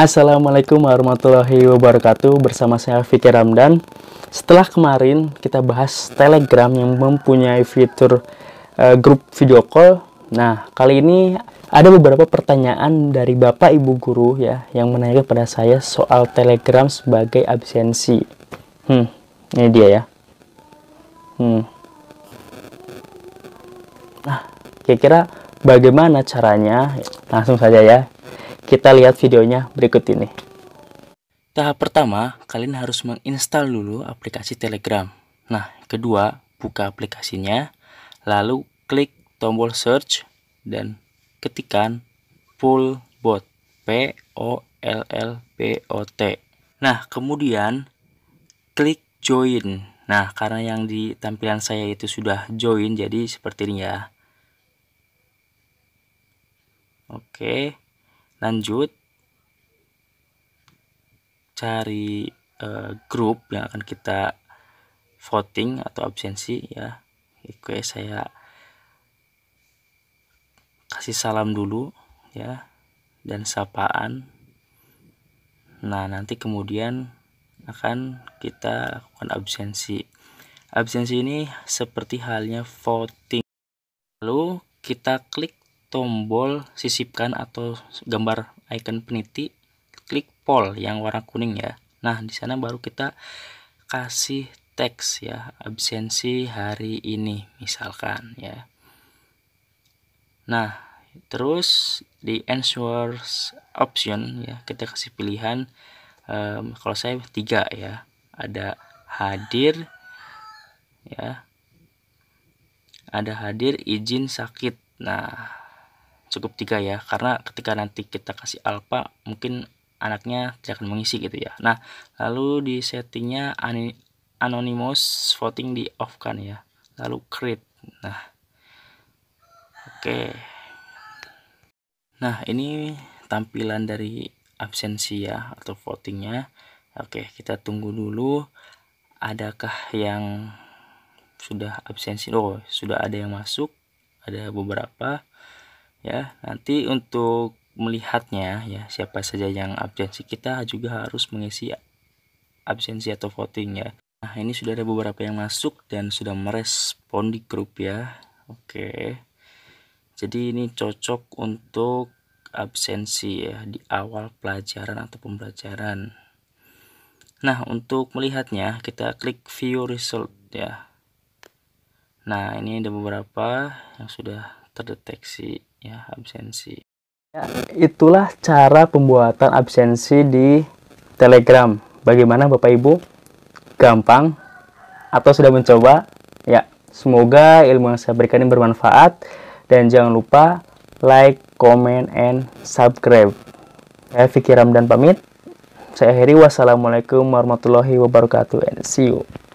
Assalamualaikum warahmatullahi wabarakatuh Bersama saya Fikir Ramdan Setelah kemarin kita bahas Telegram yang mempunyai fitur uh, grup video call Nah kali ini ada beberapa pertanyaan dari Bapak Ibu Guru ya Yang menanyakan pada saya soal Telegram sebagai absensi Hmm ini dia ya Hmm Nah kira-kira bagaimana caranya langsung saja ya kita lihat videonya berikut ini. Tahap pertama, kalian harus menginstal dulu aplikasi Telegram. Nah, kedua, buka aplikasinya, lalu klik tombol search dan ketikan poolbot. P O L L B O T. Nah, kemudian klik join. Nah, karena yang di tampilan saya itu sudah join jadi seperti ini ya. Oke. Okay lanjut cari uh, grup yang akan kita voting atau absensi ya oke saya kasih salam dulu ya dan sapaan nah nanti kemudian akan kita lakukan absensi absensi ini seperti halnya voting lalu kita klik tombol sisipkan atau gambar icon peniti, klik pol yang warna kuning ya. Nah, di sana baru kita kasih teks ya, absensi hari ini misalkan ya. Nah, terus di answer option ya, kita kasih pilihan um, kalau saya tiga ya. Ada hadir ya. Ada hadir izin sakit. Nah, cukup tiga ya karena ketika nanti kita kasih alpha mungkin anaknya tidak akan mengisi gitu ya nah lalu di settingnya anonymous voting di off kan ya lalu create nah oke okay. nah ini tampilan dari absensi ya atau votingnya oke okay, kita tunggu dulu adakah yang sudah absensi oh sudah ada yang masuk ada beberapa ya nanti untuk melihatnya ya siapa saja yang absensi kita juga harus mengisi absensi atau voting ya nah ini sudah ada beberapa yang masuk dan sudah merespon di grup ya oke jadi ini cocok untuk absensi ya di awal pelajaran atau pembelajaran nah untuk melihatnya kita klik view result ya nah ini ada beberapa yang sudah terdeteksi ya absensi ya, itulah cara pembuatan absensi di telegram bagaimana bapak ibu gampang atau sudah mencoba ya semoga ilmu yang saya berikan ini bermanfaat dan jangan lupa like comment and subscribe saya Fikir Ramdan pamit saya akhiri wassalamualaikum warahmatullahi wabarakatuh and see you